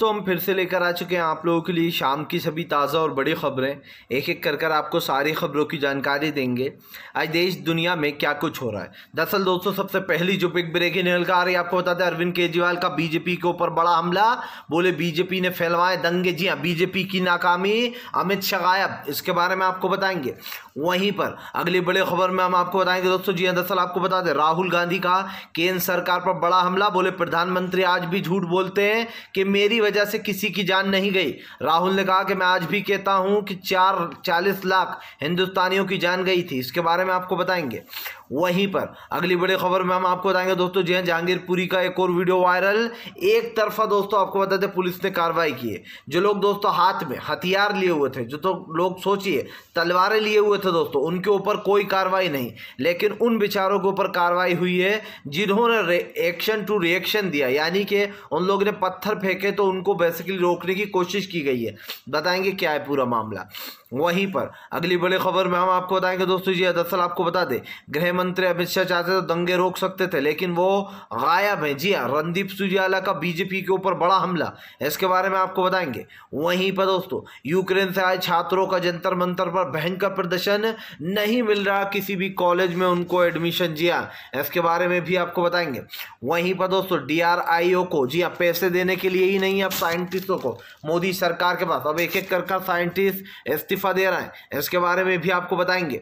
तो हम फिर से लेकर आ चुके हैं आप लोगों के लिए शाम की सभी ताज़ा और बड़ी ख़बरें एक एक कर कर आपको सारी खबरों की जानकारी देंगे आज देश दुनिया में क्या कुछ हो रहा है दरअसल दोस्तों सबसे पहली जो बिग ब्रेकिंग न्यूज का आ रही है आपको बता दें अरविंद केजरीवाल का बीजेपी के ऊपर बड़ा हमला बोले बीजेपी ने फैलवाए दंगे जी हाँ बीजेपी की नाकामी अमित शाह गायब इसके बारे में आपको बताएंगे वहीं पर अगली बड़ी खबर में हम आपको बताएंगे दोस्तों जी हाँ दरअसल आपको बता दें राहुल गांधी का केंद्र सरकार पर बड़ा हमला बोले प्रधानमंत्री आज भी झूठ बोलते हैं कि मेरी वजह से किसी की जान नहीं गई राहुल ने कहा कि मैं आज भी कहता हूं कि चार चालीस लाख हिंदुस्तानियों की जान गई थी इसके बारे में आपको बताएंगे वहीं पर अगली बड़ी खबर में हम आपको बताएंगे दोस्तों जय जहांगीरपुरी का एक और वीडियो वायरल एक तरफा दोस्तों आपको बताते पुलिस ने कार्रवाई की है जो लोग दोस्तों हाथ में हथियार लिए हुए थे जो तो लोग सोचिए तलवारें लिए हुए थे दोस्तों उनके ऊपर कोई कार्रवाई नहीं लेकिन उन बेचारों के ऊपर कार्रवाई हुई है जिन्होंने एक्शन टू रिएक्शन दिया यानी कि उन लोगों ने पत्थर फेंके तो उन उनको बेसिकली रोकने की कोशिश की गई है बताएंगे क्या है पूरा मामला वहीं पर अगली बड़ी खबर में हम आपको बताएंगे दोस्तों जी दरअसल आपको बता दें गृह मंत्री अमित शाह चाहते तो दंगे रोक सकते थे लेकिन वो गायब हैं जी हाँ रणदीप सुजाला का बीजेपी के ऊपर बड़ा हमला इसके बारे में आपको बताएंगे वहीं पर दोस्तों यूक्रेन से आए छात्रों का जंतर मंतर पर भयंकर का प्रदर्शन नहीं मिल रहा किसी भी कॉलेज में उनको एडमिशन जी हाँ इसके बारे में भी आपको बताएंगे वहीं पर दोस्तों डी को जी हाँ पैसे देने के लिए ही नहीं अब साइंटिस्टों को मोदी सरकार के पास अब एक एक कर साइंटिस्ट इस्तीफा दे रहा है इसके बारे में भी आपको बताएंगे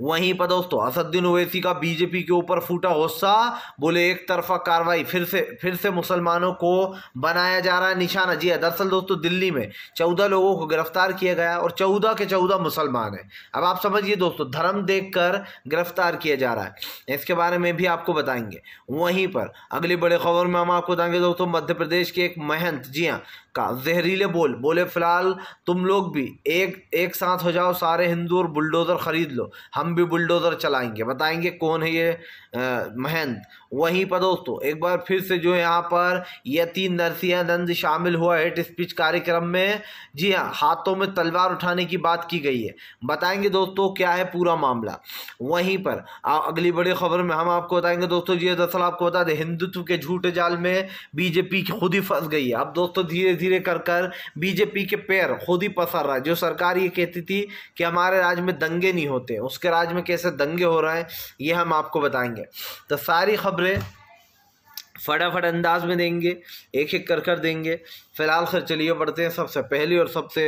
वहीं पर दोस्तों असदुद्दीन ओवैसी का बीजेपी के ऊपर फूटा गुस्सा बोले एक तरफा कार्रवाई फिर से फिर से मुसलमानों को बनाया जा रहा है निशाना जी हाँ, दरअसल दोस्तों दिल्ली में चौदह लोगों को गिरफ्तार किया गया और चौदह के चौदह मुसलमान हैं अब आप समझिए दोस्तों धर्म देखकर गिरफ्तार किया जा रहा है इसके बारे में भी आपको बताएंगे वहीं पर अगली बड़ी खबर में हम आपको बताएंगे दोस्तों मध्य प्रदेश के एक महंत जी हाँ का जहरीले बोल बोले फ़िलहाल तुम लोग भी एक एक साथ हो जाओ सारे हिंदू और बुलडोज़र ख़रीद लो हम भी बुलडोज़र चलाएंगे बताएंगे कौन है ये महंत वहीं पर दोस्तों एक बार फिर से जो यहाँ पर यति नरसिंहानंद शामिल हुआ हेट स्पीच कार्यक्रम में जी हाँ हाथों में तलवार उठाने की बात की गई है बताएंगे दोस्तों क्या है पूरा मामला वहीं पर अगली बड़ी खबर में हम आपको बताएंगे दोस्तों जी हाँ, दरअसल आपको बता दें हिंदुत्व के झूठे जाल में बीजेपी खुद ही फंस गई है अब दोस्तों धीरे धीरे कर कर बीजेपी के पैर खुद ही पसर रहा है जो सरकार ये कहती थी कि हमारे राज्य में दंगे नहीं होते उसके राज्य में कैसे दंगे हो रहे हैं ये हम आपको बताएंगे है तो सारी खबरें फटाफट अंदाज में देंगे एक एक कर कर देंगे फिलहाल सर चलिए बढ़ते हैं सबसे पहली और सबसे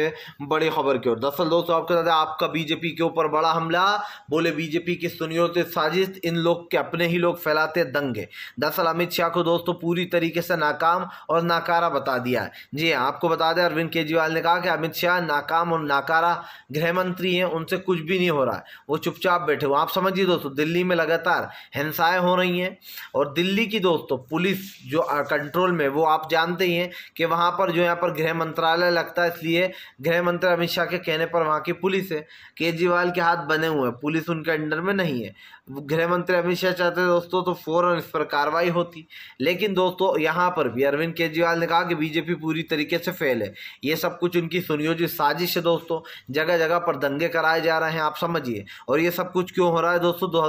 बड़ी खबर की ओर दरअसल दोस्तों आपको बता दें आपका बीजेपी के ऊपर बड़ा हमला बोले बीजेपी की सुनियों से तो साजिश इन लोग के अपने ही लोग फैलाते दंगे दरअसल अमित शाह को दोस्तों पूरी तरीके से नाकाम और नाकारा बता दिया है जी हाँ, आपको बता दें अरविंद केजरीवाल ने कहा कि अमित शाह नाकाम और नाकारा गृहमंत्री हैं उनसे कुछ भी नहीं हो रहा है वो चुपचाप बैठे हुए आप समझिए दोस्तों दिल्ली में लगातार हिंसाएँ हो रही हैं और दिल्ली की दोस्तों पुलिस जो कंट्रोल में वो आप जानते ही हैं कि वहाँ पर जो यहाँ पर गृह मंत्रालय लगता है इसलिए गृह मंत्री अमित शाह के कहने पर वहाँ की पुलिस है केजरीवाल के हाथ बने हुए हैं पुलिस उनके अंडर में नहीं है गृह मंत्री अमित शाह चाहते दोस्तों तो फौरन इस पर कार्रवाई होती लेकिन दोस्तों यहाँ पर भी अरविंद केजरीवाल ने कहा कि बीजेपी पूरी तरीके से फेल है ये सब कुछ उनकी सुनियोजित साजिश है दोस्तों जगह जगह पर दंगे कराए जा रहे हैं आप समझिए और ये सब कुछ क्यों हो रहा है दोस्तों दो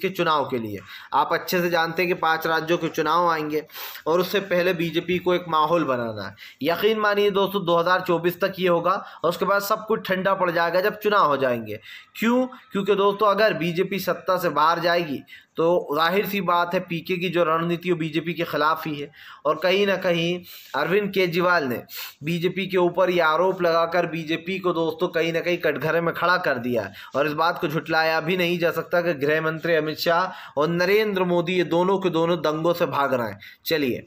के चुनाव के लिए आप अच्छे से जानते हैं कि पाँच राज्यों के चुनाव आएंगे और उससे पहले बीजेपी को एक माहौल बनाना है यकीन मानिए दोस्तों दो तक ये होगा और उसके बाद सब कुछ ठंडा पड़ जाएगा जब चुनाव हो जाएंगे क्यों क्योंकि दोस्तों अगर बीजेपी सत्ता से बाहर जाएगी तो जाहिर सी बात है पीके की जो रणनीति वो बीजेपी के ख़िलाफ़ ही है और कहीं ना कहीं अरविंद केजरीवाल ने बीजेपी के ऊपर ये आरोप लगाकर बीजेपी को दोस्तों कहीं ना कहीं कटघरे में खड़ा कर दिया है और इस बात को झुटलाया भी नहीं जा सकता कि गृह मंत्री अमित शाह और नरेंद्र मोदी ये दोनों के दोनों दंगों से भाग रहे हैं चलिए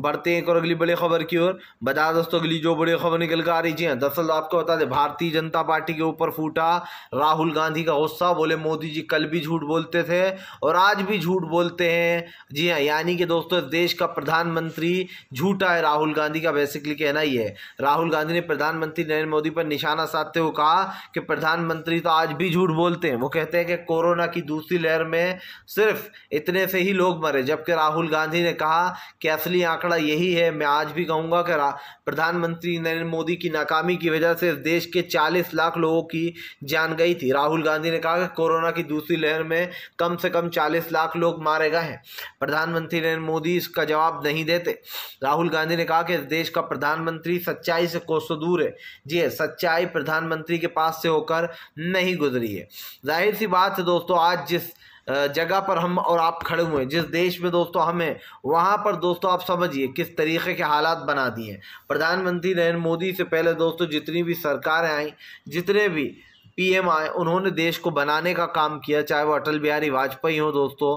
बढ़ते हैं एक और अगली बड़ी खबर की ओर बता दोस्तों अगली जो बड़ी खबर निकल कर आ रही है हाँ, दरअसल तो आपको बता दें भारतीय जनता पार्टी के ऊपर फूटा राहुल गांधी का गुस्सा बोले मोदी जी कल भी झूठ बोलते थे और आज भी झूठ बोलते हैं जी हाँ यानी कि दोस्तों देश का प्रधानमंत्री झूठा है राहुल गांधी का बेसिकली कहना ही है राहुल गांधी ने प्रधानमंत्री नरेंद्र मोदी पर निशाना साधते हुए कहा कि प्रधानमंत्री तो आज भी झूठ बोलते हैं वो कहते हैं कि कोरोना की दूसरी लहर में सिर्फ इतने से ही लोग मरे जबकि राहुल गांधी ने कहा कि असली आंकड़ा यही है मैं आज भी कहूँगा कि प्रधानमंत्री नरेंद्र मोदी की नाकामी की वजह से देश के 40 लाख लोगों की जान गई थी राहुल गांधी ने कहा कि कोरोना की दूसरी लहर में कम से कम 40 लाख लोग मारे गए हैं प्रधानमंत्री नरेंद्र मोदी इसका जवाब नहीं देते राहुल गांधी ने कहा कि देश का प्रधानमंत्री सच्चाई से कोसों दूर है जी हाँ, सच्चाई प्रधानमंत्री के पास से होकर नहीं गुजरी है जाहिर सी बात है दोस्तों आज जिस जगह पर हम और आप खड़े हुए हैं जिस देश में दोस्तों हम हैं वहाँ पर दोस्तों आप समझिए किस तरीके के हालात बना दिए प्रधानमंत्री नरेंद्र मोदी से पहले दोस्तों जितनी भी सरकारें आई जितने भी पीएम आए उन्होंने देश को बनाने का काम किया चाहे वो अटल बिहारी वाजपेयी हो दोस्तों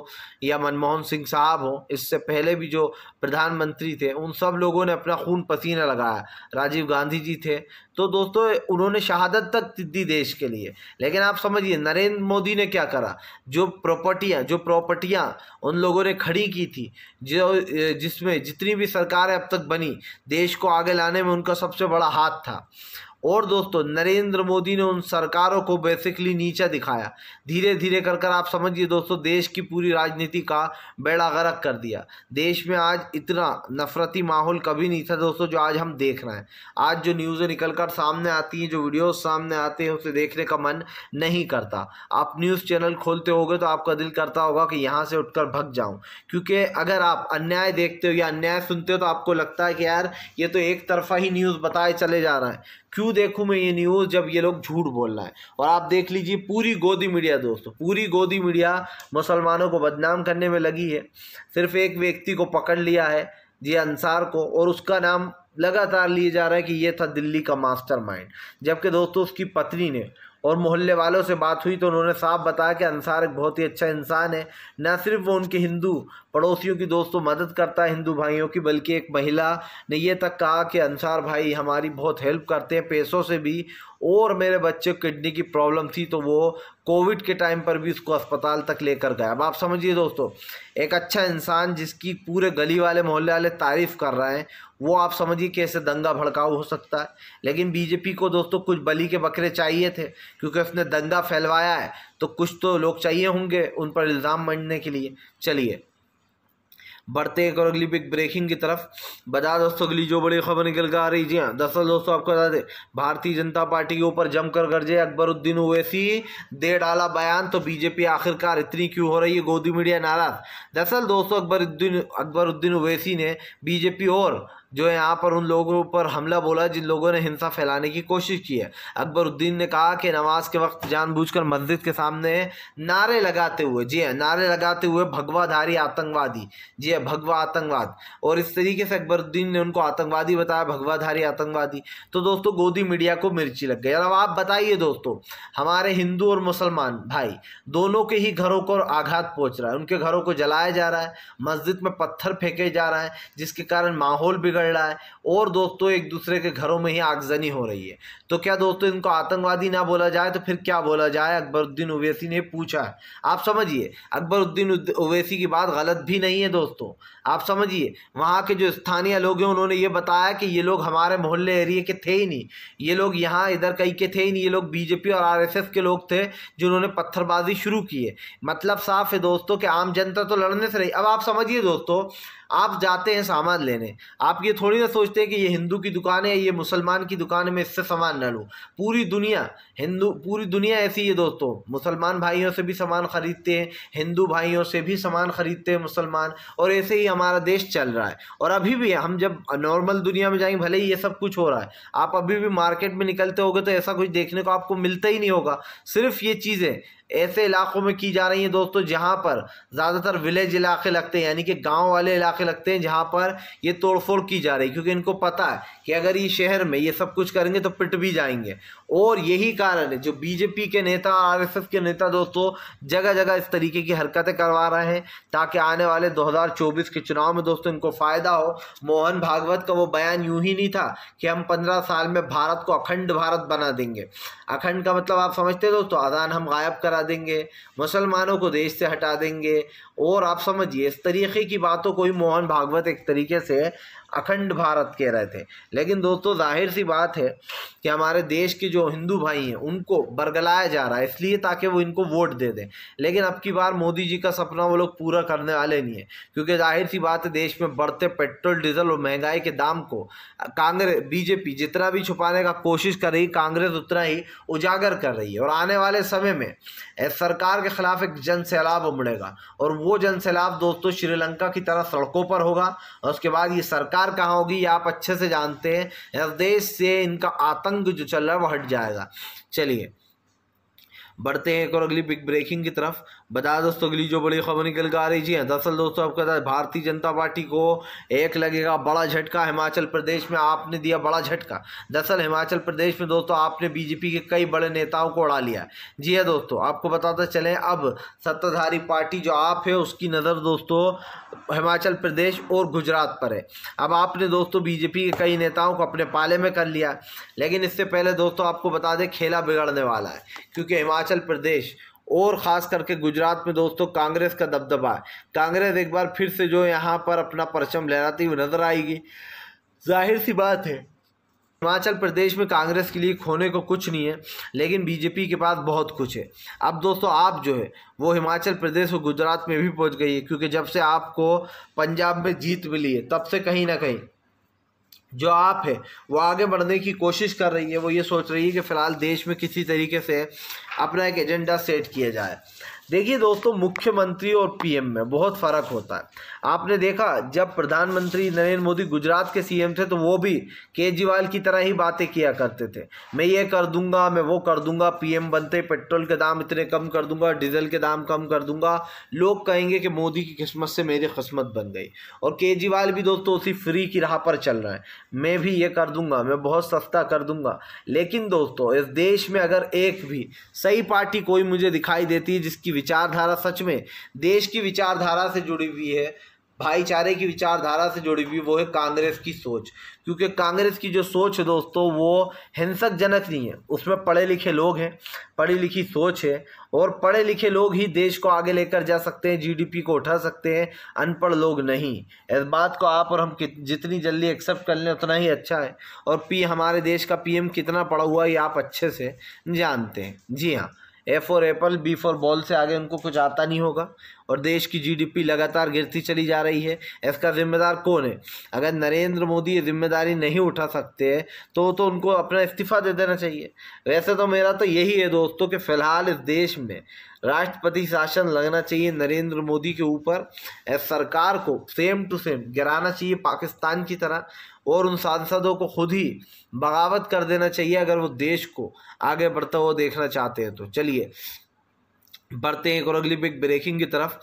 या मनमोहन सिंह साहब हो इससे पहले भी जो प्रधानमंत्री थे उन सब लोगों ने अपना खून पसीना लगाया राजीव गांधी जी थे तो दोस्तों उन्होंने शहादत तक दी देश के लिए लेकिन आप समझिए नरेंद्र मोदी ने क्या करा जो प्रॉपर्टियाँ जो प्रॉपर्टियाँ उन लोगों ने खड़ी की थी जो जिसमें जितनी भी सरकारें अब तक बनी देश को आगे लाने में उनका सबसे बड़ा हाथ था और दोस्तों नरेंद्र मोदी ने उन सरकारों को बेसिकली नीचा दिखाया धीरे धीरे कर कर आप समझिए दोस्तों देश की पूरी राजनीति का बेड़ा गरक कर दिया देश में आज इतना नफरती माहौल कभी नहीं था दोस्तों जो आज हम देख रहे हैं आज जो न्यूज़ें निकल कर सामने आती हैं जो वीडियोस सामने आते हैं उसे देखने का मन नहीं करता आप न्यूज़ चैनल खोलते हो तो आपका दिल करता होगा कि यहाँ से कर भग जाऊँ क्योंकि अगर आप अन्याय देखते हो या अन्याय सुनते हो तो आपको लगता है कि यार ये तो एक तरफा ही न्यूज़ बताए चले जा रहे हैं क्यों देखूं मैं ये न्यूज़ जब ये लोग झूठ बोल रहे हैं और आप देख लीजिए पूरी गोदी मीडिया दोस्तों पूरी गोदी मीडिया मुसलमानों को बदनाम करने में लगी है सिर्फ एक व्यक्ति को पकड़ लिया है जी अंसार को और उसका नाम लगातार लिए जा रहा है कि ये था दिल्ली का मास्टरमाइंड जबकि दोस्तों उसकी पत्नी ने और मोहल्ले वालों से बात हुई तो उन्होंने साफ बताया कि अंसार एक बहुत ही अच्छा इंसान है न सिर्फ वो उनके हिंदू पड़ोसियों की दोस्तों मदद करता है हिंदू भाइयों की बल्कि एक महिला ने यह तक कहा कि अंसार भाई हमारी बहुत हेल्प करते हैं पैसों से भी और मेरे बच्चे को किडनी की प्रॉब्लम थी तो वो कोविड के टाइम पर भी उसको अस्पताल तक लेकर गया अब आप समझिए दोस्तों एक अच्छा इंसान जिसकी पूरे गली वाले मोहल्ले वाले तारीफ़ कर रहे हैं वो आप समझिए कैसे दंगा भड़काऊ हो सकता है लेकिन बीजेपी को दोस्तों कुछ बली के बकरे चाहिए थे क्योंकि उसने दंगा फैलवाया है तो कुछ तो लोग चाहिए होंगे उन पर इल्ज़ाम मंडने के लिए चलिए बढ़ते एक और अगली बिग ब्रेकिंग की तरफ बता दोस्तों अगली जो बड़ी खबर निकल कर आ रही जी हाँ दरअसल दोस्तों आपको बता दें भारतीय जनता पार्टी के ऊपर जमकर गर्जे अकबरुद्दीन ओवैसी दे डाला बयान तो बीजेपी आखिरकार इतनी क्यों हो रही है गोदी मीडिया नाराज दरअसल दोस्तों अकबरुद्दीन अकबरुद्दीन ओवैसी ने बीजेपी और जो यहाँ पर उन लोगों पर हमला बोला जिन लोगों ने हिंसा फैलाने की कोशिश की है अकबरुद्दीन ने कहा कि नमाज के वक्त जानबूझकर मस्जिद के सामने नारे लगाते हुए जी हाँ नारे लगाते हुए भगवाधारी आतंकवादी जी हाँ भगवा आतंकवाद और इस तरीके से अकबरुद्दीन ने उनको आतंकवादी बताया भगवाधारी आतंकवादी तो दोस्तों गोदी मीडिया को मिर्ची लग गई अब आप बताइए दोस्तों हमारे हिंदू और मुसलमान भाई दोनों के ही घरों को आघात पहुँच रहा है उनके घरों को जलाया जा रहा है मस्जिद में पत्थर फेंके जा रहा है जिसके कारण माहौल बिगड़ चल रहा है और दोस्तों एक दूसरे के घरों में ही आगजनी हो रही है तो क्या दोस्तों इनको आतंकवादी ना बोला जाए तो फिर क्या बोला जाए अकबरुद्दीन ओवैसी ने पूछा है आप समझिए अकबरुद्दीन ओवैसी की बात गलत भी नहीं है दोस्तों आप समझिए वहाँ के जो स्थानीय लोग हैं उन्होंने ये बताया कि ये लोग हमारे मोहल्ले एरिए के थे ही नहीं ये लोग यहाँ इधर कहीं के थे ही नहीं ये लोग बीजेपी और आर के लोग थे जिन्होंने पत्थरबाजी शुरू की है मतलब साफ है दोस्तों कि आम जनता तो लड़ने से रही अब आप समझिए दोस्तों आप जाते हैं सामान लेने आप ये थोड़ी ना सोचते हैं कि ये हिंदू की दुकान है ये मुसलमान की दुकान है मैं इससे सामान ना लूँ पूरी दुनिया हिंदू पूरी दुनिया ऐसी है दोस्तों मुसलमान भाइयों से भी सामान ख़रीदते हैं हिंदू भाइयों से भी सामान ख़रीदते हैं मुसलमान और ऐसे ही हमारा देश चल रहा है और अभी भी हम जब नॉर्मल दुनिया में जाएंगे भले ही ये सब कुछ हो रहा है आप अभी भी मार्केट में निकलते हो तो ऐसा कुछ देखने को आपको मिलता ही नहीं होगा सिर्फ ये चीज़ें ऐसे इलाकों में की जा रही है दोस्तों जहाँ पर ज़्यादातर विलेज इलाके लगते हैं यानी कि गांव वाले इलाके लगते हैं जहाँ पर ये तोड़फोड़ की जा रही है क्योंकि इनको पता है कि अगर ये शहर में ये सब कुछ करेंगे तो पिट भी जाएंगे और यही कारण है जो बीजेपी के नेता आरएसएस के नेता दोस्तों जगह जगह इस तरीके की हरकतें करवा रहे हैं ताकि आने वाले 2024 के चुनाव में दोस्तों इनको फ़ायदा हो मोहन भागवत का वो बयान यूं ही नहीं था कि हम 15 साल में भारत को अखंड भारत बना देंगे अखंड का मतलब आप समझते दोस्तों अजान हम गायब करा देंगे मुसलमानों को देश से हटा देंगे और आप समझिए इस तरीके की बातों को ही मोहन भागवत एक तरीके से अखंड भारत कह रहे थे लेकिन दोस्तों जाहिर सी बात है कि हमारे देश के जो हिंदू भाई हैं उनको बरगलाया जा रहा है इसलिए ताकि वो इनको वोट दे दें लेकिन अब की बार मोदी जी का सपना वो लोग पूरा करने वाले नहीं है क्योंकि जाहिर सी बात है देश में बढ़ते पेट्रोल डीजल और महंगाई के दाम को कांग्रेस बीजेपी जितना भी छुपाने का कोशिश कर रही कांग्रेस उतना ही उजागर कर रही है और आने वाले समय में सरकार के खिलाफ एक जन सैलाब उमड़ेगा और वो जनसैलाब दोस्तों श्रीलंका की तरह सड़कों पर होगा और उसके बाद ये सरकार कहाँ होगी ये आप अच्छे से जानते हैं इस देश से इनका आतंक जो चल रहा है वो हट जाएगा चलिए बढ़ते हैं एक और अगली बिग ब्रेकिंग की तरफ बता दोस्तों अगली जो बड़ी खबर निकल कर आ रही है दरअसल दोस्तों आपको साथ भारतीय जनता पार्टी को एक लगेगा बड़ा झटका हिमाचल प्रदेश में आपने दिया बड़ा झटका दरअसल हिमाचल प्रदेश में दोस्तों आपने बीजेपी के कई बड़े नेताओं को उड़ा लिया जी है हाँ दोस्तों आपको बताते चले अब सत्ताधारी पार्टी जो आप है उसकी नज़र दोस्तों हिमाचल प्रदेश और गुजरात पर है अब आपने दोस्तों बीजेपी के कई नेताओं को अपने पाले में कर लिया लेकिन इससे पहले दोस्तों आपको बता दें खेला बिगड़ने वाला है क्योंकि हिमाचल प्रदेश और ख़ास करके गुजरात में दोस्तों कांग्रेस का दबदबा है कांग्रेस एक बार फिर से जो यहाँ पर अपना परचम लहराती हुई नजर आएगी जाहिर सी बात है हिमाचल प्रदेश में कांग्रेस के लिए खोने को कुछ नहीं है लेकिन बीजेपी के पास बहुत कुछ है अब दोस्तों आप जो है वो हिमाचल प्रदेश और गुजरात में भी पहुंच गई है क्योंकि जब से आपको पंजाब में जीत मिली है तब से कहीं ना कहीं जो आप है वो आगे बढ़ने की कोशिश कर रही है वो ये सोच रही है कि फ़िलहाल देश में किसी तरीके से अपना एक एजेंडा सेट किया जाए देखिए दोस्तों मुख्यमंत्री और पीएम में बहुत फ़र्क होता है आपने देखा जब प्रधानमंत्री नरेंद्र मोदी गुजरात के सीएम थे तो वो भी केजरीवाल की तरह ही बातें किया करते थे मैं ये कर दूंगा मैं वो कर दूंगा पीएम बनते पेट्रोल के दाम इतने कम कर दूंगा डीजल के दाम कम कर दूंगा लोग कहेंगे कि मोदी की किस्मत से मेरी किस्मत बन गई और केजरीवाल भी दोस्तों उसी फ्री की राह पर चल रहे हैं मैं भी ये कर दूंगा मैं बहुत सस्ता कर दूंगा लेकिन दोस्तों इस देश में अगर एक भी सही पार्टी कोई मुझे दिखाई देती है जिसकी विचारधारा सच में देश की विचारधारा से जुड़ी हुई है भाईचारे की विचारधारा से जुड़ी हुई वो है कांग्रेस की सोच क्योंकि कांग्रेस की जो सोच है दोस्तों वो हिंसक जनक नहीं है उसमें पढ़े लिखे लोग हैं पढ़ी लिखी सोच है और पढ़े लिखे लोग ही देश को आगे लेकर जा सकते हैं जीडीपी को उठा सकते हैं अनपढ़ लोग नहीं इस बात को आप और हम जितनी जल्दी एक्सेप्ट कर लें उतना ही अच्छा है और पी हमारे देश का पी कितना पढ़ा हुआ है ये आप अच्छे से जानते हैं जी हाँ A for apple B for ball से आगे उनको कुछ आता नहीं होगा और देश की जीडीपी लगातार गिरती चली जा रही है इसका जिम्मेदार कौन है अगर नरेंद्र मोदी ये जिम्मेदारी नहीं उठा सकते हैं तो तो उनको अपना इस्तीफा दे देना चाहिए वैसे तो मेरा तो यही है दोस्तों कि फ़िलहाल इस देश में राष्ट्रपति शासन लगना चाहिए नरेंद्र मोदी के ऊपर सरकार को सेम टू सेम गिराना चाहिए पाकिस्तान की तरह और उन सांसदों को खुद ही बगावत कर देना चाहिए अगर वो देश को आगे बढ़ता हुआ देखना चाहते हैं तो चलिए बढ़ते हैं एक और अगली बिग ब्रेकिंग की तरफ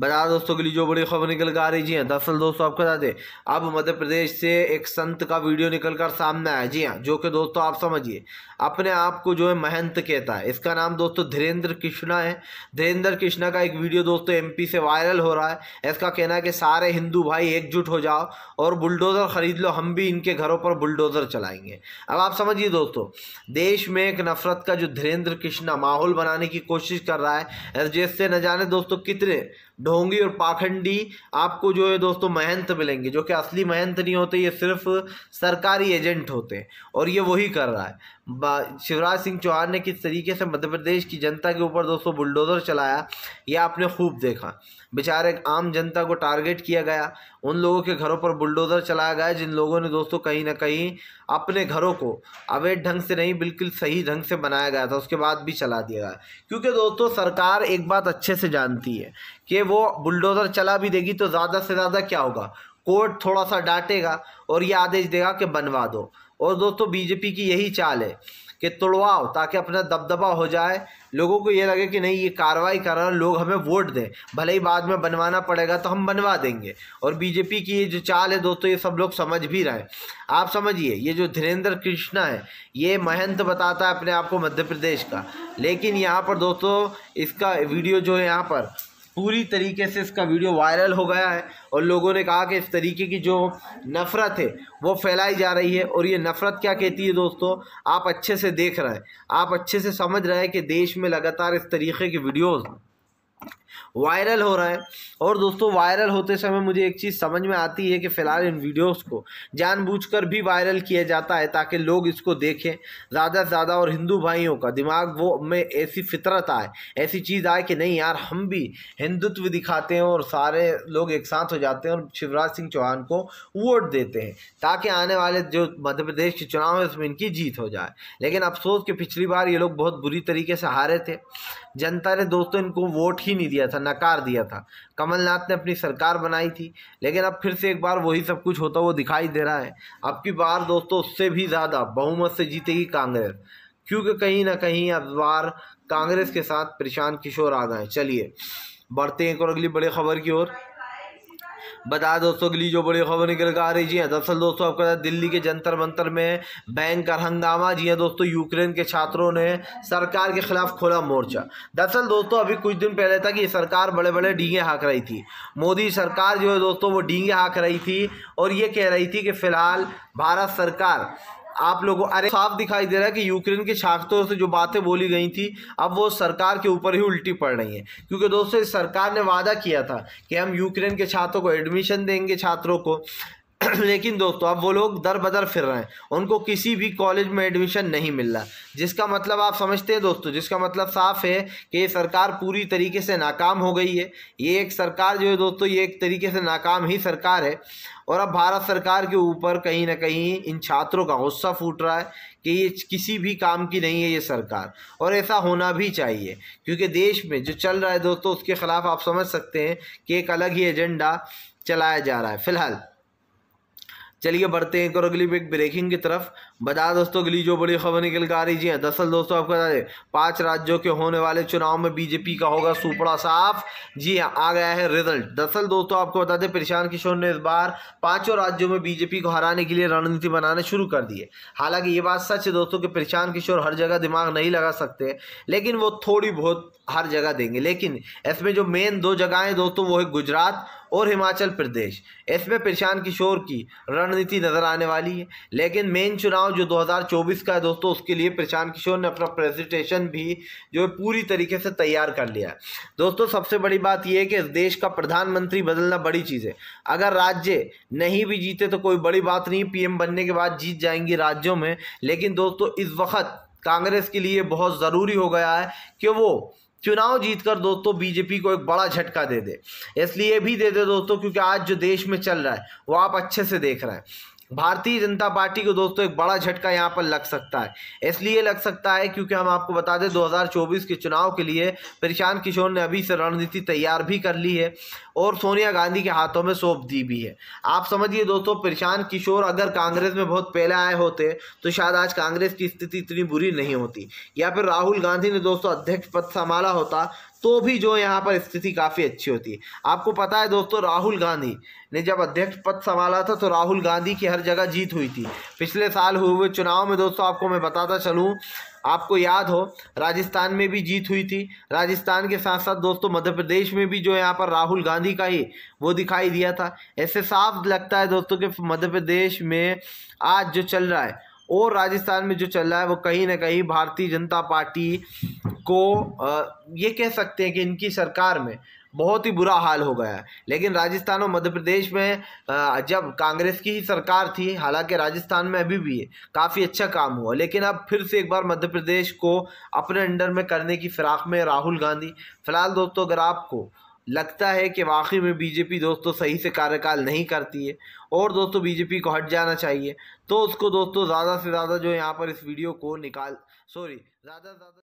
बता दोस्तों के लिए जो बड़ी खबर निकल कर आ रही जी हाँ दरअसल दोस्तों आपको बता दें अब मध्य प्रदेश से एक संत का वीडियो निकल कर सामने आया जी हाँ जो कि दोस्तों आप समझिए अपने आप को जो है महंत कहता है इसका नाम दोस्तों धीरेन्द्र कृष्णा है धीरेन्द्र कृष्णा का एक वीडियो दोस्तों एम से वायरल हो रहा है इसका कहना है कि सारे हिंदू भाई एकजुट हो जाओ और बुलडोज़र ख़रीद लो हम भी इनके घरों पर बुलडोज़र चलाएंगे अब आप समझिए दोस्तों देश में एक नफरत का जो धीरेन्द्र कृष्णा माहौल बनाने की कोशिश कर रहा है जिससे न जाने दोस्तों कितने ढोंगी और पाखंडी आपको जो है दोस्तों महंत मिलेंगे जो कि असली महंत नहीं होते ये सिर्फ सरकारी एजेंट होते हैं और ये वही कर रहा है शिवराज सिंह चौहान ने किस तरीके से मध्य प्रदेश की जनता के ऊपर दोस्तों बुलडोज़र चलाया यह आपने खूब देखा बेचारे आम जनता को टारगेट किया गया उन लोगों के घरों पर बुलडोज़र चलाया गया जिन लोगों ने दोस्तों कहीं ना कहीं अपने घरों को अवैध ढंग से नहीं बिल्कुल सही ढंग से बनाया गया था उसके बाद भी चला दिया गया क्योंकि दोस्तों सरकार एक बात अच्छे से जानती है कि वो बुलडोज़र चला भी देगी तो ज़्यादा से ज़्यादा क्या होगा कोर्ट थोड़ा सा डांटेगा और ये आदेश देगा कि बनवा दो और दोस्तों बीजेपी की यही चाल है कि तुड़वाओ ताकि अपना दबदबा हो जाए लोगों को ये लगे कि नहीं ये कार्रवाई कर रहा लोग हमें वोट दें भले ही बाद में बनवाना पड़ेगा तो हम बनवा देंगे और बीजेपी की ये जो चाल है दोस्तों ये सब लोग समझ भी रहे हैं आप समझिए ये जो धीरेन्द्र कृष्णा है ये महंत बताता है अपने आप को मध्य प्रदेश का लेकिन यहाँ पर दोस्तों इसका वीडियो जो है यहाँ पर पूरी तरीके से इसका वीडियो वायरल हो गया है और लोगों ने कहा कि इस तरीके की जो नफ़रत है वो फैलाई जा रही है और ये नफ़रत क्या कहती है दोस्तों आप अच्छे से देख रहे हैं आप अच्छे से समझ रहे हैं कि देश में लगातार इस तरीके की वीडियोज़ वायरल हो रहा है और दोस्तों वायरल होते समय मुझे एक चीज़ समझ में आती है कि फ़िलहाल इन वीडियोस को जानबूझकर भी वायरल किया जाता है ताकि लोग इसको देखें ज़्यादा से ज़्यादा और हिंदू भाइयों का दिमाग वो में ऐसी फितरत आए ऐसी चीज़ आए कि नहीं यार हम भी हिंदुत्व दिखाते हैं और सारे लोग एक साथ हो जाते हैं और शिवराज सिंह चौहान को वोट देते हैं ताकि आने वाले जो मध्य प्रदेश के चुनाव है उसमें इनकी जीत हो जाए लेकिन अफसोस कि पिछली बार ये लोग बहुत बुरी तरीके से हारे थे जनता ने दोस्तों इनको वोट ही नहीं दिया था नकार दिया था कमलनाथ ने अपनी सरकार बनाई थी लेकिन अब फिर से एक बार वही सब कुछ होता हुआ दिखाई दे रहा है अब की बार दोस्तों उससे भी ज़्यादा बहुमत से जीतेगी कांग्रेस क्योंकि कहीं ना कहीं अब बार कांग्रेस के साथ प्रशांत किशोर आ गए चलिए बढ़ते हैं एक और अगली बड़ी खबर की ओर बता दोस्तों के लिए जो बड़ी खबर निकल कर आ रही जी दरअसल दोस्तों आपको बता दिल्ली के जंतर मंतर में बैंक का हंगामा जी है दोस्तों यूक्रेन के छात्रों ने सरकार के खिलाफ खोला मोर्चा दरअसल दोस्तों अभी कुछ दिन पहले तक ये सरकार बड़े बड़े डींगे हाँक रही थी मोदी सरकार जो है दोस्तों वो डींगे हाँक रही थी और ये कह रही थी कि फिलहाल भारत सरकार आप लोगों अरे साफ दिखाई दे रहा है कि यूक्रेन के शाखतों से जो बातें बोली गई थी अब वो सरकार के ऊपर ही उल्टी पड़ रही है क्योंकि दोस्तों सरकार ने वादा किया था कि हम यूक्रेन के छात्रों को एडमिशन देंगे छात्रों को लेकिन दोस्तों अब वो लोग दर बदर फिर रहे हैं उनको किसी भी कॉलेज में एडमिशन नहीं मिल रहा जिसका मतलब आप समझते हैं दोस्तों जिसका मतलब साफ है कि ये सरकार पूरी तरीके से नाकाम हो गई है ये एक सरकार जो है दोस्तों ये एक तरीके से नाकाम ही सरकार है और अब भारत सरकार के ऊपर कहीं ना कहीं इन छात्रों का गुस्सा फूट रहा है कि ये किसी भी काम की नहीं है ये सरकार और ऐसा होना भी चाहिए क्योंकि देश में जो चल रहा है दोस्तों उसके ख़िलाफ़ आप समझ सकते हैं कि एक अलग ही एजेंडा चलाया जा रहा है फ़िलहाल चलिए बढ़ते हैं एक और अगली ब्रेकिंग की तरफ बता दोस्तों अगली जो बड़ी खबर निकल कर आ रही है दरअसल दोस्तों आपको बता दें पाँच राज्यों के होने वाले चुनाव में बीजेपी का होगा सुपड़ा साफ जी हाँ आ गया है रिजल्ट दरअसल दोस्तों आपको बता दें प्रशांत किशोर ने इस बार पाँचों राज्यों में बीजेपी को हराने के लिए रणनीति बनाने शुरू कर दी है हालांकि ये बात सच है दोस्तों कि प्रशांत किशोर हर जगह दिमाग नहीं लगा सकते लेकिन वो थोड़ी बहुत हर जगह देंगे लेकिन इसमें जो मेन दो जगह दोस्तों वो है गुजरात और हिमाचल प्रदेश इसमें प्रशांत किशोर की रणनीति नज़र आने वाली है लेकिन मेन चुनाव जो 2024 का है दोस्तों उसके लिए प्रशांत किशोर ने अपना प्रेजेंटेशन भी जो है पूरी तरीके से तैयार कर लिया है दोस्तों सबसे बड़ी बात यह है कि इस देश का प्रधानमंत्री बदलना बड़ी चीज़ है अगर राज्य नहीं भी जीते तो कोई बड़ी बात नहीं पी बनने के बाद जीत जाएंगी राज्यों में लेकिन दोस्तों इस वक्त कांग्रेस के लिए बहुत ज़रूरी हो गया है कि वो चुनाव जीतकर दोस्तों बीजेपी को एक बड़ा झटका दे दे इसलिए भी दे दे दोस्तों क्योंकि आज जो देश में चल रहा है वो आप अच्छे से देख रहे हैं भारतीय जनता पार्टी को दोस्तों एक बड़ा झटका यहाँ पर लग सकता है इसलिए लग सकता है क्योंकि हम आपको बता दें 2024 के चुनाव के लिए प्रशांत किशोर ने अभी से रणनीति तैयार भी कर ली है और सोनिया गांधी के हाथों में सौंप दी भी है आप समझिए दोस्तों प्रशांत किशोर अगर कांग्रेस में बहुत पहले आए होते तो शायद आज कांग्रेस की स्थिति इतनी बुरी नहीं होती या फिर राहुल गांधी ने दोस्तों अध्यक्ष पद संभाला होता तो भी जो यहाँ पर स्थिति काफ़ी अच्छी होती है आपको पता है दोस्तों राहुल गांधी ने जब अध्यक्ष पद संभाला था तो राहुल गांधी की हर जगह जीत हुई थी पिछले साल हुए हुए चुनाव में दोस्तों आपको मैं बताता चलूँ आपको याद हो राजस्थान में भी जीत हुई थी राजस्थान के साथ साथ दोस्तों मध्य प्रदेश में भी जो यहाँ पर राहुल गांधी का ही वो दिखाई दिया था ऐसे साफ लगता है दोस्तों कि मध्य प्रदेश में आज जो चल रहा है और राजस्थान में जो चल रहा है वो कहीं ना कहीं भारतीय जनता पार्टी को ये कह सकते हैं कि इनकी सरकार में बहुत ही बुरा हाल हो गया है लेकिन राजस्थान और मध्य प्रदेश में जब कांग्रेस की ही सरकार थी हालांकि राजस्थान में अभी भी काफ़ी अच्छा काम हुआ लेकिन अब फिर से एक बार मध्य प्रदेश को अपने अंडर में करने की फिराक में राहुल गांधी फिलहाल दोस्तों अगर आपको लगता है कि वाकई में बीजेपी दोस्तों सही से कार्यकाल नहीं करती है और दोस्तों बीजेपी को हट जाना चाहिए तो उसको दोस्तों ज़्यादा से ज़्यादा जो यहाँ पर इस वीडियो को निकाल सॉरी ज़्यादा से ज़्यादा